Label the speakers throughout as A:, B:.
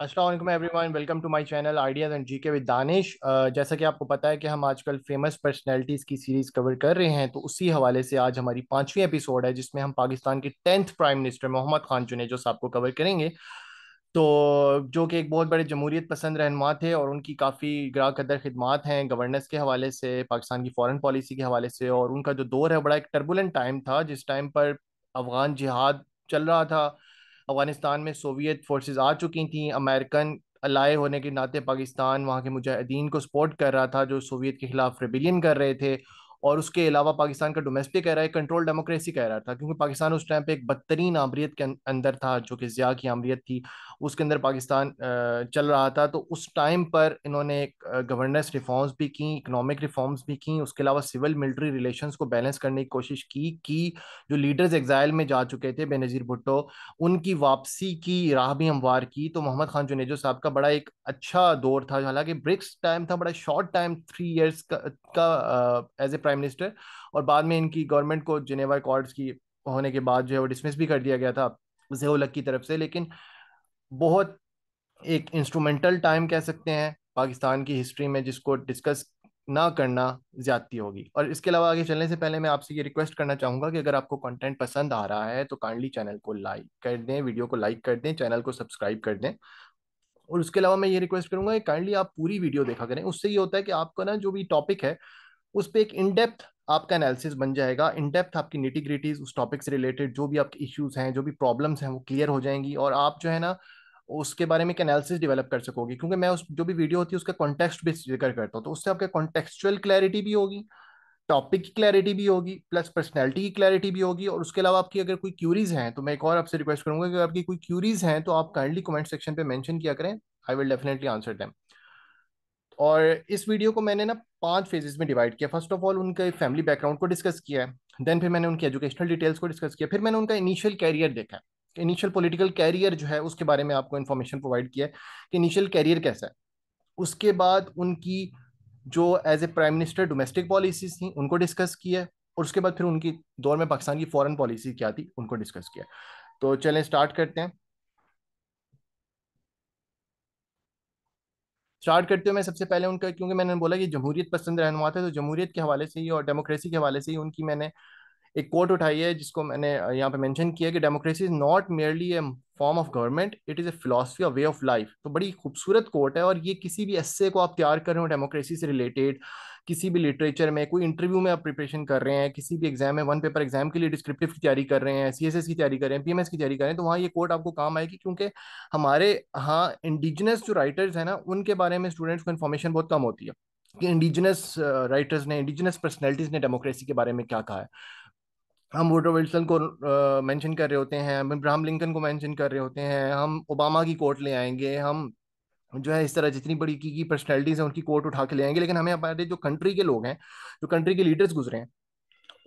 A: Aslam everyone welcome to my channel ideas and GK with Danish जैसा कि आपको पता है कि हम आजकल फेमस पर्सनैलिटीज़ की सीरीज़ कवर कर रहे हैं तो उसी हवाले से आज हमारी पांचवी एपिसोड है जिसमें हम पाकिस्तान के tenth prime minister Mohammad Khan जो साहब को कवर करेंगे तो जो कि एक बहुत बड़े जमहूरीत पसंद रहनुमा थे और उनकी काफ़ी ग्राह कदर खदमात हैं गवर्नेंस के हवाले से पाकिस्तान की फॉरन पॉलिसी के हवाले से और उनका जो दौर है बड़ा एक टर्बुलेंट टाइम था जिस टाइम पर अफगान जिहाद चल रहा था अफगानिस्तान में सोवियत फोर्सेस आ चुकी थी अमेरिकन अलाय होने के नाते पाकिस्तान वहाँ के मुजाहिदीन को सपोर्ट कर रहा था जो सोवियत के खिलाफ रेबिलियन कर रहे थे और उसके अलावा पाकिस्तान का डोमेस्टिक कह रहा है कंट्रोल डेमोक्रेसी कह रहा था क्योंकि पाकिस्तान उस टाइम पे एक बदतरीन आमरीत के अं-, अंदर था जो कि ज़िया की आमरीत थी उसके अंदर पाकिस्तान चल रहा था तो उस टाइम पर इन्होंने गवर्नेंस रिफॉर्म्स भी की इकनॉमिक रिफॉर्म्स भी की उसके अलावा सिविल मिलिट्री रिलेशन को बैलेंस करने की कोशिश की कि जो लीडर्स एग्जाइल में जा चुके थे बेनज़ीर भुट्टो उनकी वापसी की राह भी हमवार की तो मोहम्मद खान जुनेजो साहब का बड़ा एक अच्छा दौर था हालांकि ब्रिक्स टाइम था बड़ा शॉर्ट टाइम थ्री ईयर्स का एज ए प्राइम मिनिस्टर और बाद में इनकी गवर्नमेंट को जिनेवा अकॉर्ड्स की होने के बाद जो है वो डिसमिस भी कर दिया गया था जेहोलक की तरफ से लेकिन बहुत एक इंस्ट्रूमेंटल टाइम कह सकते हैं पाकिस्तान की हिस्ट्री में जिसको डिस्कस ना करना ज़्यादती होगी और इसके अलावा आगे चलने से पहले मैं आपसे ये रिक्वेस्ट करना चाहूँगा कि अगर आपको कंटेंट पसंद आ रहा है तो काइंडली चैनल को लाइक कर दें वीडियो को लाइक कर दें चैनल को सब्सक्राइब कर दें और उसके अलावा मैं ये रिक्वेस्ट करूँगा कि काइंडली आप पूरी वीडियो देखा करें उससे ये होता है कि आपका ना जो भी टॉपिक है उस पर एक इनडेप्थ आपका एनालिसिस बन जाएगा इनडेप्थ आपकी निटिग्रिटीज उस टॉपिक से रिलेटेड जो भी आपके इश्यूज हैं जो भी प्रॉब्लम्स हैं वो क्लियर हो जाएंगी और आप जो है ना उसके बारे में एक एनालिसिस डेवलप कर सकोगे क्योंकि मैं उस जो भी वीडियो होती है उसका कॉन्टेक्स्ट बेस जिक्र करता हूँ तो उससे आपका कॉन्टेक्चुअल क्लैरिटी भी होगी टॉपिक की क्लैरिटी भी होगी प्लस पर्सनैलिटी की क्लैरिटी भी होगी और उसके अलावा आपकी अगर कोई क्यूरीज हैं तो मैं एक और आपसे रिक्वेस्ट करूंगा कि अगर आपकी कोई क्यूरीज हैं तो आप काइंडली कमेंट सेक्शन पे मेंशन किया करें I will definitely answer them और इस वीडियो को मैंने ना पांच फेजेस में डिवाइड किया फर्स्ट ऑफ ऑल उनके फैमिली बैकग्राउंड को डिस्कस किया है देन फिर मैंने उनकी एजुकेशनल डिटेल्स को डिस्कस किया फिर मैंने उनका इनिशियल कैरियर देखा है इनिशियल पॉलिटिकल कैरियर जो है उसके बारे में आपको इन्फॉर्मेशन प्रोवाइड किया है कि इनिशियल कैरियर कैसा है उसके बाद उनकी जो as a prime minister domestic policies थी उनको डिस्कस किया और उसके बाद फिर उनकी दौर में पाकिस्तान की फॉरेन पॉलिसी क्या थी उनको डिस्कस किया तो चलें स्टार्ट करते हैं स्टार्ट करते हुए मैं सबसे पहले उनका क्योंकि मैंने बोला कि जमहूरियत पसंद रहनुमा थे तो जमहूरियत के हवाले से ही और डेमोक्रेसी के हवाले से ही उनकी मैंने एक कोट उठाई है जिसको मैंने यहाँ पे मेंशन किया कि democracy is not merely a form of government it is a philosophy of way of life तो बड़ी खूबसूरत कोट है और ये किसी भी एस्से को आप तैयार कर रहे हो डेमोक्रेसी से रिलेटेड किसी भी लिटरेचर में कोई इंटरव्यू में आप प्रिपरेशन कर रहे हैं किसी भी एग्जाम में वन पेपर एग्जाम के लिए डिस्क्रिप्टिव की तैयारी कर रहे हैं सी की तैयारी कर रहे हैं पी की तैयारी कर रहे हैं तो वहाँ ये कोर्ट आपको काम आएगी क्योंकि हमारे हाँ इंडिजिनस जो राइटर्स हैं ना उनके बारे में स्टूडेंट्स को इन्फॉर्मेशन बहुत कम होती है कि इंडिजिनस राइटर्स ने इंडिजिनस पर्सनैलिटीज़ ने डेमोक्रेसी के बारे में क्या कहा है हम वोटो विल्सन को मेंशन कर रहे होते हैं हम इब्राहम लिंकन को मेंशन कर रहे होते हैं हम ओबामा की कोर्ट ले आएंगे हम जो है इस तरह जितनी बड़ी की, की पर्सनैलिटीज़ हैं उनकी कोर्ट उठा के ले आएंगे लेकिन हमें हमारे जो कंट्री के लोग हैं जो कंट्री के लीडर्स गुजरे हैं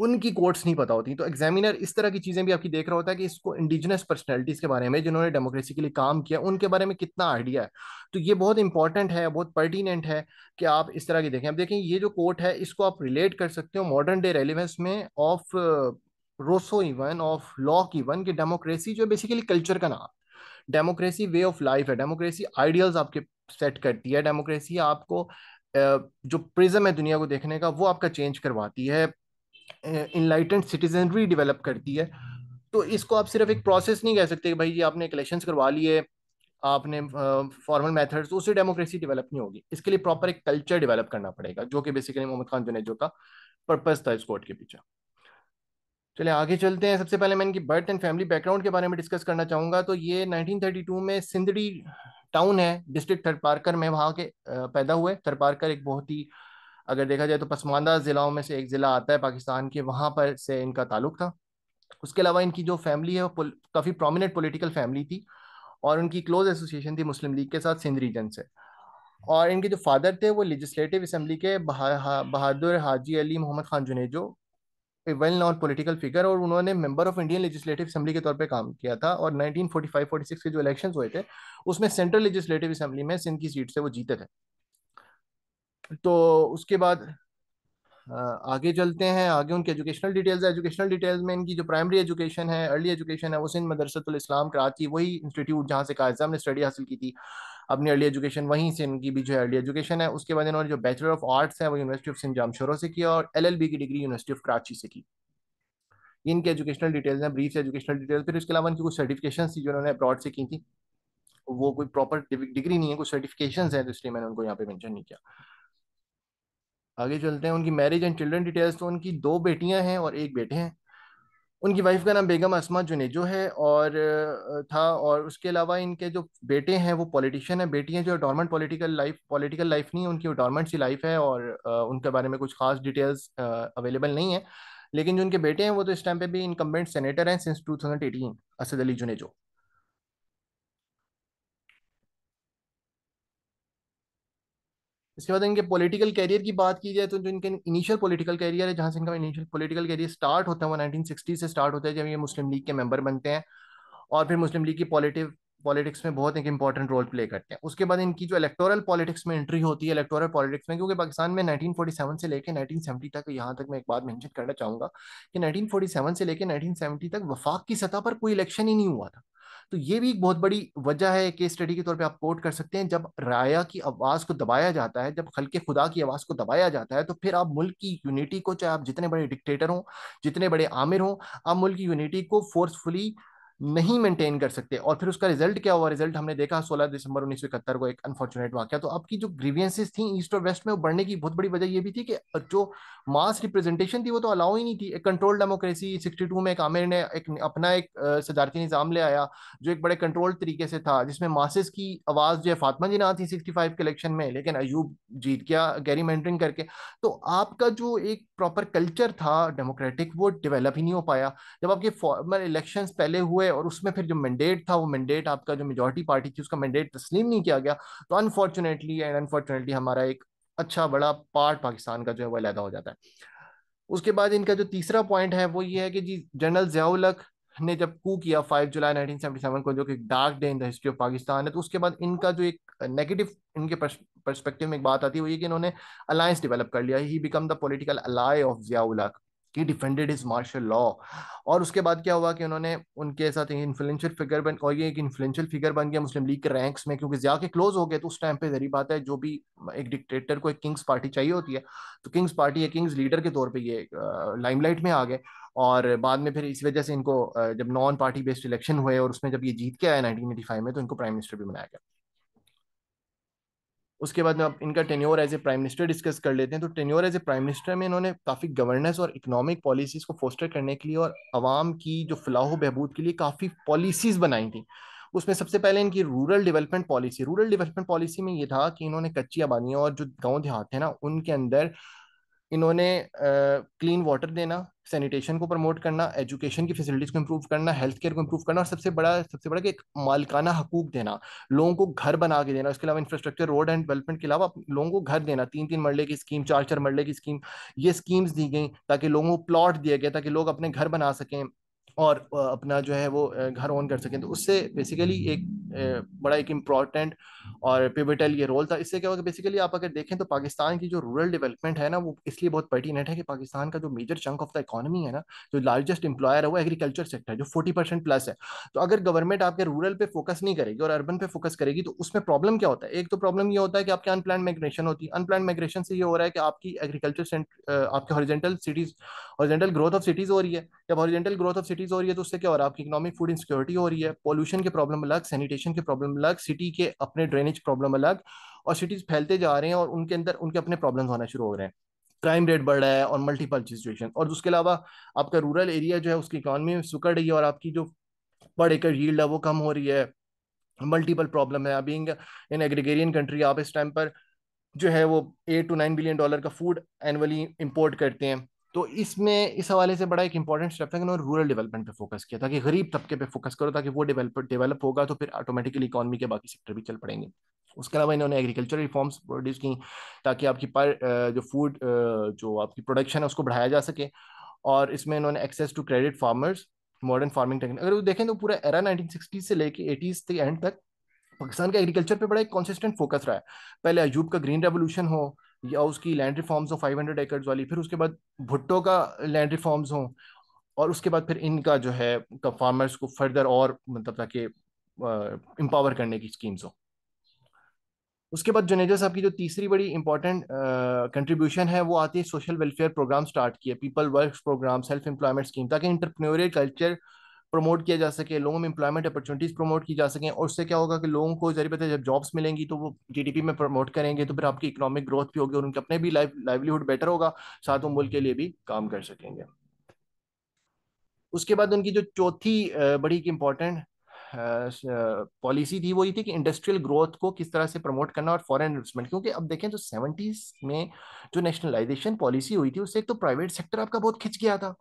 A: उनकी कोर्ट्स नहीं पता होती तो एग्जामिनर इस तरह की चीज़ें भी आपकी देख रहा होता है कि इसको इंडिजिनस पर्सनैलिटीज़ के बारे में जिन्होंने डेमोक्रेसी के लिए काम किया उनके बारे में कितना आइडिया है तो ये बहुत इंपॉर्टेंट है बहुत पर्टिनेंट है कि आप इस तरह की देखें अब देखें ये जो कोर्ट है इसको आप रिलेट कर सकते हो मॉडर्न डे रेलिवेंस में of Rousseau even of Locke even कि डेमोक्रेसी जो है बेसिकली कल्चर का नाम डेमोक्रेसी वे ऑफ लाइफ है डेमोक्रेसी आइडियल्स आपके सेट करती है डेमोक्रेसी आपको जो प्रिज्म है दुनिया को देखने का वो आपका चेंज करवाती है इनलाइटेंड सिटीजनरी डेवलप करती है तो इसको आप सिर्फ एक प्रोसेस नहीं कह सकते भाई ये आपने इलेक्शंस करवा लिए आपने फॉर्मल मेथड्स उससे डेमोक्रेसी डेवलप नहीं होगी इसके लिए प्रॉपर एक कल्चर डेवलप करना पड़ेगा जो कि बेसिकली मोहम्मद खान जुनेजो का पर्पज था इस कोर्ट के पीछे चले आगे चलते हैं सबसे पहले मैं इनकी बर्थ एंड फैमिली बैकग्राउंड के बारे में डिस्कस करना चाहूँगा तो ये 1932 में सिंधड़ी टाउन है डिस्ट्रिक्ट थरपारकर में वहाँ के पैदा हुए थरपारकर एक बहुत ही अगर देखा जाए तो पसमानदा ज़िलों में से एक ज़िला आता है पाकिस्तान के वहाँ पर से इनका ताल्लुक था उसके अलावा इनकी जो फैमिली है वो काफ़ी प्रोमिनेंट पोलिटिकल फैमिली थी और उनकी क्लोज एसोसिएशन थी मुस्लिम लीग के साथ सिंध रीजन से और इनके जो फादर थे वो लेजिस्लेटिव असम्बली के बहा, Bahadur Haji Ali Mohammad Khan Junejo well known political figure और उन्होंने member of Indian legislative assembly के तौर पे काम किया था और 1945-46 के जो इलेक्शंस हुए थे उसमें सेंट्रल लेजिस्लेटिव असेंबली में सिंध की सीट से वो जीते थे तो उसके बाद आगे चलते हैं आगे उनके एजुकेशनल डिटेल्स है एजुकेशनल डिटेल्स में इनकी जो प्राइमरी एजुकेशन है अर्ली एजुकेशन है वो सिंध मदरसतुल इस्लाम कराची वही इंस्टीट्यूट जहाँ से कायजाम ने स्टडी हासिल की थी अपनी अर्ली एजुकेशन वहीं से इनकी भी जो है अर्ली एजुकेशन है उसके बाद इन्होंने जो बैचलर ऑफ आर्ट्स है वो यूनिवर्सिटी ऑफ सिंह जामशोरों से किया और एल की डिग्री यूनिवर्सिटी ऑफ कराची से की इनके एजुकेशनल डिटेल्स हैं ब्रीफ एजुकेशनल डिटेल्स फिर उसके अलावा इनकी कुछ सर्टिफिकेशन थी जो इन्होंने अब्रॉड से की थी वो कोई प्रॉपर डिग्री नहीं है कुछ सर्टिफिकेशन है तो इसलिए मैंने उनको यहाँ पे मैंशन नहीं किया आगे चलते हैं उनकी मैरिज एंड चिल्ड्रन डिटेल्स तो उनकी दो बेटियां हैं और एक बेटे हैं उनकी वाइफ का नाम बेगम असमा जुनेजो है और था और उसके अलावा इनके जो बेटे हैं वो पॉलिटिशियन है बेटी हैं जो dormant political life political life नहीं है उनकी डॉर्मेंट सी लाइफ है और उनके बारे में कुछ खास डिटेल्स अवेलेबल नहीं है लेकिन जो उनके बेटे हैं वो तो इस टाइम पे भी इनकम्बेंट सेनेटर हैं since two thousand eighteen Asad Ali Junejo इसके बाद इनके पॉलिटिकल कैरियर की बात की जाए तो जो इनके इनिशियल पॉलिटिकल कैरियर है जहाँ से इनका इनिशियल पॉलिटिकल कैरियर स्टार्ट होता है वो नाइनटीन से स्टार्ट होता है जब ये मुस्लिम लीग के मेंबर बनते हैं और फिर मुस्लिम लीग की पॉलिटिव पॉलिटिक्स में बहुत एक इंपॉर्टेंट रोल प्ले करते हैं उसके बाद इनकी जो इलेक्टोरल पॉलिटिक्स में एंट्री होती है इलेक्टोरल पॉलिटिक्स में क्योंकि पाकिस्तान में 1947 से लेकर 1970 तक यहाँ तक मैं एक बात मेंशन करना चाहूँगा कि 1947 से लेकर 1970 तक वफाक की सतह पर कोई इलेक्शन ही नहीं हुआ था तो ये भी एक बहुत बड़ी वजह है कि स्टडी के तौर पे आप कोट कर सकते हैं जब राया की आवाज़ को दबाया जाता है जब हल्के खुदा की आवाज़ को दबाया जाता है तो फिर आप मुल्क की यूनिटी को चाहे आप जितने बड़े डिक्टेटर हों जितने बड़े आमिर हों आप मुल्क की यूनिटी को फोर्सफुली नहीं मेंटेन कर सकते और फिर उसका रिजल्ट क्या हुआ रिजल्ट हमने देखा 16 दिसंबर उन्नीस को एक अनफॉर्चुनेट वाक्य तो आपकी जो ग्रीवियंसेस थी ईस्ट और वेस्ट में वो बढ़ने की बहुत बड़ी वजह ये भी थी कि जो मास रिप्रेजेंटेशन थी वो तो अलाउ ही नहीं थी एक कंट्रोल डेमोक्रेसी सिक्सटी में एक आमिर ने एक अपना एक सदारती निज़ाम ले आया जो एक बड़े कंट्रोल तरीके से था जिसमें मासेस की आवाज़ जो है फातमा जी ना थी सिक्सटी फाइव के इलेक्शन में लेकिन अयूब जीत गया गैरी मैंटरिंग करके तो आपका जो एक प्रॉपर कल्चर था डेमोक्रेटिक वो डिवेलप ही नहीं हो पाया जब आपके फॉर्मल मतलब इलेक्शन पहले हुए गए और उसमें फिर जो मैंडेट था वो मैंडेट आपका जो मेजोरिटी पार्टी थी उसका मैंडेट तस्लीम नहीं किया गया तो अनफॉर्चुनेटली एंड अनफॉर्चुनेटली हमारा एक अच्छा बड़ा पार्ट पाकिस्तान का जो है वो अलहदा हो जाता है उसके बाद इनका जो तीसरा पॉइंट है वो ये है कि जी जनरल जयाउलक ने जब कू किया five July nineteen seventy seven को जो कि dark day in the history of Pakistan है तो उसके बाद इनका जो एक नेगेटिव इनके पर्सपेक्टिव में एक बात आती है वो ये कि इन्होंने अलायंस डेवलप कर लिया he become the political ally of Zia ul Haq he defended his martial law और उसके बाद क्या हुआ कि उन्होंने उनके साथ इन्फ्लुएंशियल फिगर बन और ये एक इन्फ्लुएंशियल फिगर बन गया मुस्लिम लीग के रैंक्स में क्योंकि ज़्यादा के क्लोज हो गए तो उस टाइम पे जरी बात है जो भी एक डिक्टेटर को एक किंग्स पार्टी चाहिए होती है तो किंग्स पार्टी या किंग्स लीडर के तौर पर ये लाइमलाइट में आ गए और बाद में फिर इस वजह से इनको जब नॉन पार्टी बेस्ड इलेक्शन हुए और उसमें जब ये जीत के आया नाइनटीन में तो इनको प्राइम मिनिस्टर भी बनाया गया उसके बाद में आप इनका tenure as a prime minister discuss कर लेते हैं तो tenure as a prime minister में इन्होंने काफ़ी गवर्नेंस और इकोनॉमिक पॉलिसीज़ को फोस्टर करने के लिए और आवाम की जो फलाह बहबूद के लिए काफ़ी पॉलिसीज़ बनाई थी उसमें सबसे पहले इनकी rural development policy rural development policy में ये था कि इन्होंने कच्ची आबादियाँ और जो गाँव देहात हैं ना उनके अंदर इन्होंने क्लीन वाटर देना सैनिटेशन को प्रमोट करना एजुकेशन की फैसिलिटीज़ को इम्प्रूव करना हेल्थ केयर को इम्प्रूव करना और सबसे बड़ा सबसे बड़ा कि एक मालिकाना हकूक देना लोगों को घर बना के देना उसके अलावा इंफ्रास्ट्रक्चर रोड एंड डेवलपमेंट के अलावा लोगों को घर देना तीन तीन मरले की स्कीम चार चार मरले की स्कीम ये स्कीम्स दी गई ताकि लोगों को प्लॉट दिया गया ताकि लोग अपने घर बना सकें और अपना जो है वो घर ऑन कर सकें तो उससे बेसिकली एक हम्म। बड़ा एक इम्पॉर्टेंट और पिविटल ये रोल था इससे क्या होगा बेसिकली आप अगर देखें तो पाकिस्तान की जो रूरल डेवलपमेंट है ना वो इसलिए बहुत पर्टिनेंट है कि पाकिस्तान का जो major chunk of the economy है ना जो लार्जेस्ट एम्प्लॉयर है वो एग्रीकल्चर सेक्टर है जो फोर्टी परसेंट प्लस है तो अगर गवर्नमेंट आपके रूरल पे फोकस नहीं करेगी और अर्बन पे फोकस करेगी तो उसमें प्रॉब्लम क्या होता है एक तो प्रॉब्लम ये होता है कि आपकी अनप्लान माइग्रेशन होती है अनप्लान माइग्रेशन से ये हो रहा है कि आपकी एग्रीकल्चर आपके horizontal cities horizontal growth of cities हो रही है जब हॉरिजेंटल ग्रोथ ऑफ सिटीज हो रही है तो उससे क्या हो रहा है आपकी इकोनॉमिक फूड इंसिक्योरिटी हो रही है पॉल्यूशन के प्रॉब्लम अलग सैनिटेशन सैनिटेशन के प्रॉब्लम अलग सिटी के अपने ड्रेनेज प्रॉब्लम अलग और सिटीज फैलते जा रहे हैं और उनके अंदर उनके अपने प्रॉब्लम होना शुरू हो रहे हैं क्राइम रेट बढ़ रहा है और मल्टीपल सिचुएशन और उसके अलावा आपका रूरल एरिया जो है उसकी इकॉनमी में सुकड़ रही है और आपकी जो पर एकड़ यील्ड है वो कम हो रही है मल्टीपल प्रॉब्लम है अभी इन एग्रीगेरियन कंट्री आप इस टाइम पर जो है वो eight to nine billion dollar का फूड एनुअली इंपोर्ट करते हैं तो इसमें इस हवाले से बड़ा एक इंपॉर्टेंट स्टेप है कि उन्होंने रूरल डेवलपमेंट पे फोकस किया ताकि गरीब तबके पे फोकस करो ताकि वो डेवलप डेवलप होगा तो फिर ऑटोमेटिकली इकॉनमी के बाकी सेक्टर भी चल पड़ेंगे उसके अलावा इन्होंने एग्रीकल्चर रिफॉर्म्स प्रोड्यूस की ताकि आपकी पर जो फूड जो आपकी प्रोडक्शन है उसको बढ़ाया जा सके और इसमें इन्होंने access to credit farmers modern farming technique अगर वो देखें तो पूरा एरा नाइनटीन से लेकर एटीज़ के एंड तक पाकिस्तान का एग्रीकल्चर पे बड़ा एक कॉन्सिस्टेंट फोकस रहा है पहले अयूब का ग्रीन रेवोल्यूशन हो या उसकी लैंड रिफॉर्म्स हो 500 एकर्स वाली फिर उसके बाद भुट्टो का लैंड रिफॉर्म्स हो और उसके बाद फिर इनका जो है फार्मर्स को फर्दर और मतलब ताकि एम्पावर करने की स्कीम्स हो उसके बाद जुनेजा साहब की जो तीसरी बड़ी इंपॉर्टेंट कंट्रीब्यूशन है वो आती है सोशल वेलफेयर प्रोग्राम स्टार्ट किए people work program self employment scheme ताकि इंटरप्रनोरियल कल्चर प्रमोट किया जा सके लोगों में एम्प्लॉयमेंट अपॉर्चुनिटीज़ प्रमोट की जा सकें और उससे क्या होगा कि लोगों को जरिए पता है जब जॉब्स मिलेंगी तो वो जीडीपी में प्रमोट करेंगे तो फिर आपकी इकोनॉमिक ग्रोथ भी होगी और उनके अपने भी लाइफ लाइवलीहुड बेटर होगा साथ वो मुल्क के लिए भी काम कर सकेंगे उसके बाद उनकी जो चौथी बड़ी इंपॉर्टेंट पॉलिसी थी वो ये थी कि इंडस्ट्रियल ग्रोथ को किस तरह से प्रमोट करना और फॉरेन इन्वेस्टमेंट क्योंकि अब देखें जो तो सेवेंटीज़ में जो नेशनलाइजेशन पॉलिसी हुई थी उससे एक तो प्राइवेट सेक्टर आपका बहुत खिंच गया था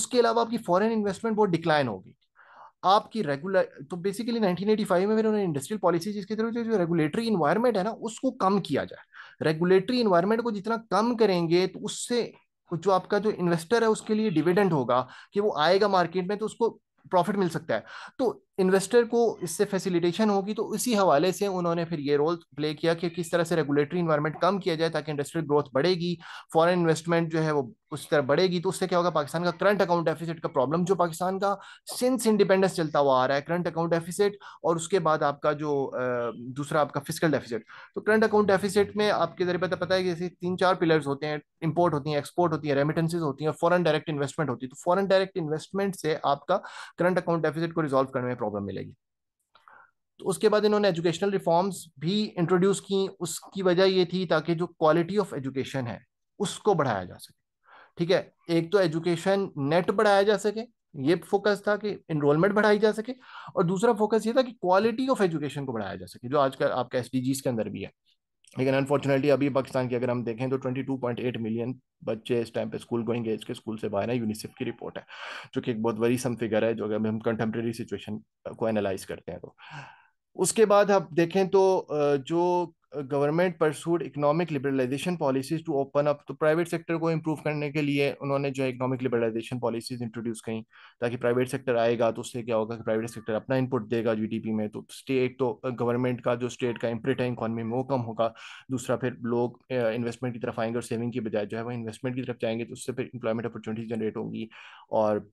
A: उसके अलावा आपकी फॉरेन इन्वेस्टमेंट बहुत डिक्लाइन हो गई आपकी रेगुलर तो बेसिकली 1985 में उन्होंने इंडस्ट्रियल पॉलिसी जिसके थ्रू जो रेगुलेटरी इन्वायरमेंट है ना उसको कम किया जाए रेगुलेटरी इन्वायरमेंट को जितना कम करेंगे तो उससे जो आपका जो इन्वेस्टर है उसके लिए डिविडेंड होगा कि वो आएगा मार्केट में तो उसको प्रॉफिट मिल सकता है तो इन्वेस्टर को इससे फैसिलिटेशन होगी तो इसी हवाले से उन्होंने फिर ये रोल प्ले किया कि किस तरह से रेगुलेटरी इन्वायरमेंट कम किया जाए ताकि इंडस्ट्रियल ग्रोथ बढ़ेगी फॉरेन इन्वेस्टमेंट जो है वो उस तरह बढ़ेगी तो उससे क्या होगा पाकिस्तान का करंट अकाउंट डेफिसिट का प्रॉब्लम जो पाकिस्तान का सिंस इंडिपेंडेंस चलता हुआ आ रहा है करंट अकाउंट डेफिसिट और उसके बाद आपका जो दूसरा आपका फिजिकल डेफिसिट तो करंट अकाउंट डेफिसिट में आपके जरिए पता पता है कि जैसे तीन चार पिलर्स होते हैं इंपोर्ट होती है एक्सपोर्ट होती है रेमिटेंसेज होती हैं फॉरन डायरेक्ट इन्वेस्टमेंट होती है तो फॉरन डायरेक्ट इन्वेस्टमेंट से आपका करंट अकाउंट डेफिसिट को रिजॉल्व करने में प्रॉब्लम मिलेगी तो उसके बाद इन्होंने एजुकेशनल रिफॉर्म्स भी इंट्रोड्यूस की उसकी वजह ये थी ताकि जो क्वालिटी ऑफ एजुकेशन है उसको बढ़ाया जा सके ठीक है एक तो एजुकेशन नेट बढ़ाया जा सके ये फोकस था कि इनरोलमेंट बढ़ाई जा सके और दूसरा फोकस ये था कि क्वालिटी ऑफ एजुकेशन को बढ़ाया जा सके जो आजकल आपका एस के अंदर भी है लेकिन अनफॉर्चुनेटली अभी पाकिस्तान की अगर हम देखें तो 22.8 मिलियन बच्चे इस टाइम पे स्कूल गोइंग एज के स्कूल से बाहर हैं यूनिसेफ की रिपोर्ट है जो कि एक बहुत सम फिगर है जो अगर हम कंटेम्प्रेरी सिचुएशन को एनालाइज करते हैं तो उसके बाद आप देखें तो जो government pursued economic liberalisation policies to open up तो प्राइवेट सेक्टर को इम्प्रूव करने के लिए उन्होंने जो है इकोनॉमिक लिबरलाइजेशन पॉलिसीज इंट्रोड्यूस कहीं ताकि प्राइवेट सेक्टर आएगा तो उससे क्या होगा कि प्राइवेट सेक्टर अपना इनपुट देगा जीडीपी में तो स्टेट तो गवर्नमेंट का जो स्टेट का इम्प्रिट है इकॉनमी में वो कम होगा दूसरा फिर लोग इन्वेस्टमेंट की तरफ आएंगे और सेविंग की बजाय जो है वो इन्वेस्टमेंट की तरफ जाएंगे तो उससे फिर इंप्लॉयमेंट अपॉर्चुनिटी जनरेट होंगी और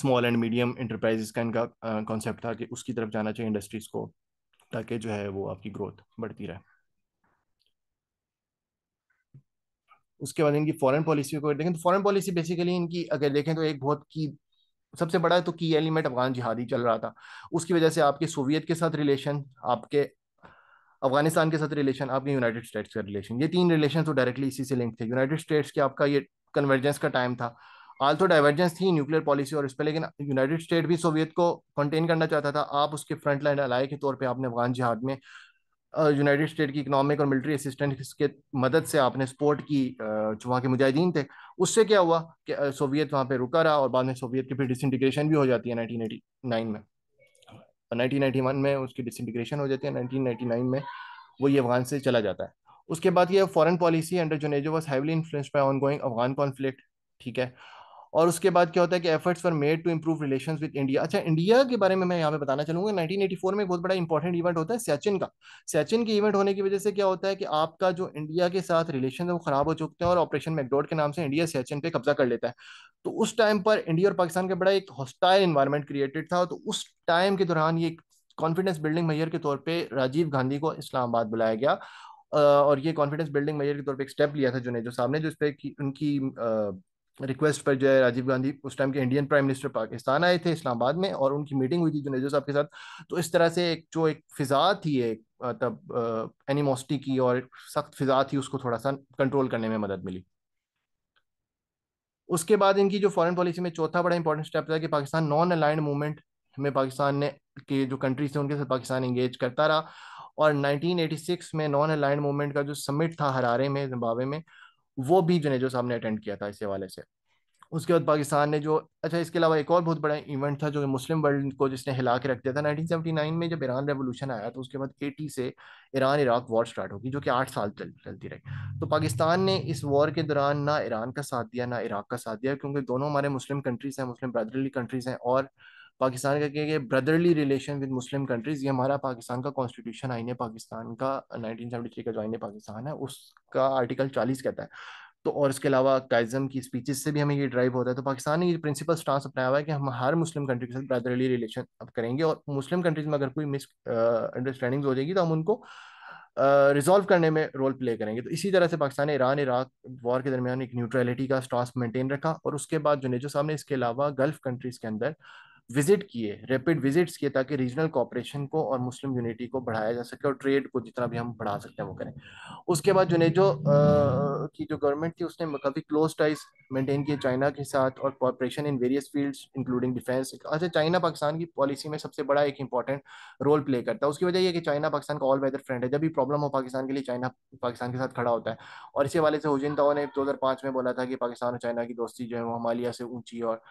A: स्मॉल एंड मीडियम इंटरप्राइजेस का इनका कॉन्सेप्ट था कि उसकी तरफ जाना चाहिए इंडस्ट्रीज को ताकि जो है वो आपकी ग्रोथ बढ़ती रहे उसके बाद इनकी फॉरेन पॉलिसी को देखें तो फॉरेन पॉलिसी बेसिकली इनकी अगर देखें तो एक बहुत की सबसे बड़ा तो की एलिमेंट अफगान जिहादी चल रहा था उसकी वजह से आपके सोवियत के साथ रिलेशन आपके अफगानिस्तान के साथ रिलेशन आपके यूनाइटेड स्टेट्स का रिलेशन ये तीन रिलेशन तो डायरेक्टली इसी से लिंक थे यूनाइटेड स्टेट्स के आपका ये कन्वर्जेंस का टाइम था आल तो डाइवर्जेंस थी न्यूक्लियर पॉलिसी और इस पर लेकिन यूनाइटेड स्टेट भी सोवियत को कंटेन करना चाहता था आप उसके फ्रंट लाइन अलाय के तौर पर आपने अफगान जिहाद में यूनाइटेड स्टेट की इकोनॉमिक और मिलिट्री असिस्टेंट के मदद से आपने सपोर्ट की जो वहाँ के मुजाहिदीन थे उससे क्या हुआ कि सोवियत वहाँ पे रुका रहा और बाद में सोवियत की फिर डिसइंटीग्रेशन भी हो जाती है नाइनटीन एटी नाइन में नाइनटीन नाइनटी वन में उसकी डिसइंटीग्रेशन हो जाती है नाइनटीन नाइनटी नाइन में वो ये अफगान से चला जाता है उसके बाद ये foreign policy under Junejo was heavily influenced by ongoing Afghan conflict ठीक है और उसके बाद क्या होता है कि efforts for made to improve relation with India अच्छा इंडिया के बारे में मैं यहाँ पे बताना चाहूंगा 1984 में बहुत बड़ा इंपॉर्टेंट इवेंट होता है सचिन का सचिन के इवेंट होने की वजह से क्या होता है कि आपका जो इंडिया के साथ रिलेशन है वो खराब हो चुके हैं और ऑपरेशन मैकडोड के नाम से इंडिया सचिन पे कब्जा कर लेता है तो उस टाइम पर इंडिया और पाकिस्तान का बड़ा एक हॉस्टाइल इन्वायरमेंट क्रिएटेड था तो उस टाइम के दौरान ये कॉन्फिडेंस बिल्डिंग मैयर के तौर पर राजीव गांधी को इस्लामाबाद बुलाया गया और ये कॉन्फिडेंस बिल्डिंग मैयर के तौर पर एक स्टेप लिया था जुनेजो साहब ने पर उनकी रिक्वेस्ट पर जो है राजीव गांधी उस टाइम के इंडियन प्राइम मिनिस्टर पाकिस्तान आए थे इस्लामाबाद में और उनकी मीटिंग हुई थी जुनेजो साहब के साथ तो इस तरह से एक जो एक फिजा थी एक तब मतलब, एनिमोसिटी की और एक सख्त फिजा थी उसको थोड़ा सा कंट्रोल करने में मदद मिली उसके बाद इनकी जो फॉरेन पॉलिसी में चौथा बड़ा इंपॉर्टेंट स्टेप था कि पाकिस्तान नॉन अलाइंड मूवमेंट में पाकिस्तान ने के जो कंट्रीज थे उनके साथ पाकिस्तान इंगेज करता रहा और 1986 में नॉन अलाइंड मूवमेंट का जो समिट था हरारे में जिम्बावे में वो भी जुनेजो साहब ने अटेंड किया था इस हवाले से उसके बाद पाकिस्तान ने जो अच्छा इसके अलावा एक और बहुत बड़ा इवेंट था जो मुस्लिम वर्ल्ड को जिसने हिला के रख दिया था 1979 में जब ईरान रेवोल्यूशन आया तो उसके बाद 80 से ईरान इराक वॉर स्टार्ट होगी जो कि आठ साल चल, चलती रही तो पाकिस्तान ने इस वॉर के दौरान ना ईरान का साथ दिया ना इराक का साथ दिया क्योंकि दोनों हमारे मुस्लिम कंट्रीज हैं मुस्लिम ब्रदरली कंट्रीज हैं और पाकिस्तान का क्या brotherly relation with Muslim countries ये हमारा पाकिस्तान का कॉन्स्टिट्यूशन आईने पाकिस्तान का 1973 का जो आईने पाकिस्तान है उसका आर्टिकल 40 कहता है तो और इसके अलावा काइजम की स्पीचेस से भी हमें ये ड्राइव होता है तो पाकिस्तान ने ये प्रिंसिपल स्टांस अपनाया हुआ है कि हम हर मुस्लिम कंट्री के साथ ब्रदरली रिलेशन अब करेंगे और मुस्लिम कंट्रीज में अगर कोई मिस अंडरस्टैंडिंग हो जाएगी तो हम उनको रिजॉल्व uh, करने में रोल प्ले करेंगे तो इसी तरह से पाकिस्तान ने ईरान इराक वॉर के दरमियान एक न्यूट्रलिटी का स्टॉस मेंटेन रखा और उसके बाद जुनेजो साहब ने इसके अलावा गल्फ कंट्रीज के अंदर विजिट किए रैपिड विजिट्स किए ताकि रीजनल कॉपरेशन को और मुस्लिम यूनिटी को बढ़ाया जा सके और ट्रेड को जितना भी हम बढ़ा सकते हैं वो करें उसके बाद जुनेजो की जो गवर्नमेंट थी उसने काफ़ी क्लोज टाइज मेंटेन किए चाइना के साथ और cooperation in various fields including defence अच्छा चाइना पाकिस्तान की पॉलिसी में सबसे बड़ा एक इंपॉर्टेंट रोल प्ले करता है उसकी वजह यह कि चाइना पाकिस्तान का ऑल वेदर फ्रेंड है जब भी प्रॉब्लम हो पाकिस्तान के लिए चाइना पाकिस्तान के साथ खड़ा होता है और इसी वाले से हुजिन ताओ ने दो में बोला था कि पाकिस्तान और चाइना की दोस्ती जो है वो हमालिया से ऊंची और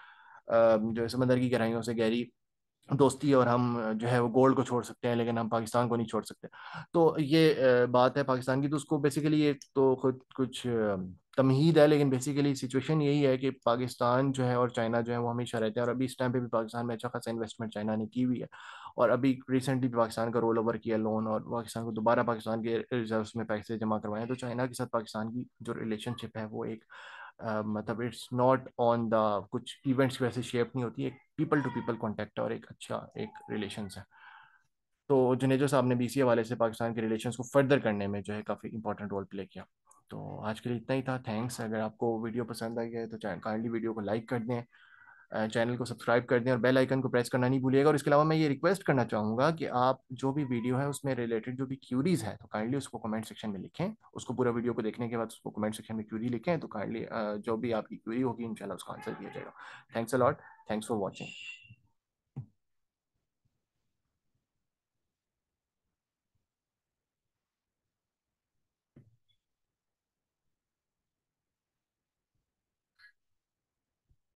A: जो है समंदर की गहराइयों से गहरी दोस्ती और हम जो है वो गोल्ड को छोड़ सकते हैं लेकिन हम पाकिस्तान को नहीं छोड़ सकते तो ये बात है पाकिस्तान की तो उसको बेसिकली ये तो खुद कुछ तमहीद है लेकिन बेसिकली सिचुएशन यही है कि पाकिस्तान जो है और चाइना जो है वो हमेशा रहते हैं और अभी इस टाइम पे भी पाकिस्तान में अच्छा खासा इन्वेस्टमेंट चाइना ने की हुई है और अभी रिसेंटली पाकिस्तान का रोल ओवर किया लोन और पाकिस्तान को दोबारा पाकिस्तान के रिजर्व में पैसे जमा करवाए तो चाइना के साथ पाकिस्तान की जो रिलेशनशिप है वो एक मतलब इट्स नॉट ऑन द कुछ इवेंट्स की वजह से शेप नहीं होती एक पीपल टू पीपल कॉन्टेक्ट है और एक अच्छा एक रिलेशन है तो जुनेजो साहब ने बी वाले से पाकिस्तान के रिलेशन को फर्दर करने में जो है काफ़ी इंपॉर्टेंट रोल प्ले किया तो आज के लिए इतना ही था थैंक्स अगर आपको वीडियो पसंद आई है तो काइंडली वीडियो को लाइक कर दें चैनल को सब्सक्राइब कर दें और बेल आइकन को प्रेस करना नहीं भूलिएगा और इसके अलावा मैं ये रिक्वेस्ट करना चाहूँगा कि आप जो भी वीडियो है उसमें रिलेटेड जो भी क्यूरीज है तो काइंडली उसको कमेंट सेक्शन में लिखें उसको पूरा वीडियो को देखने के बाद उसको कमेंट सेक्शन में क्यूरी लिखें तो काइंडली जो भी आपकी क्यूरी होगी इनशाला उसका आंसर दिया जाएगा thanks a lot thanks for watching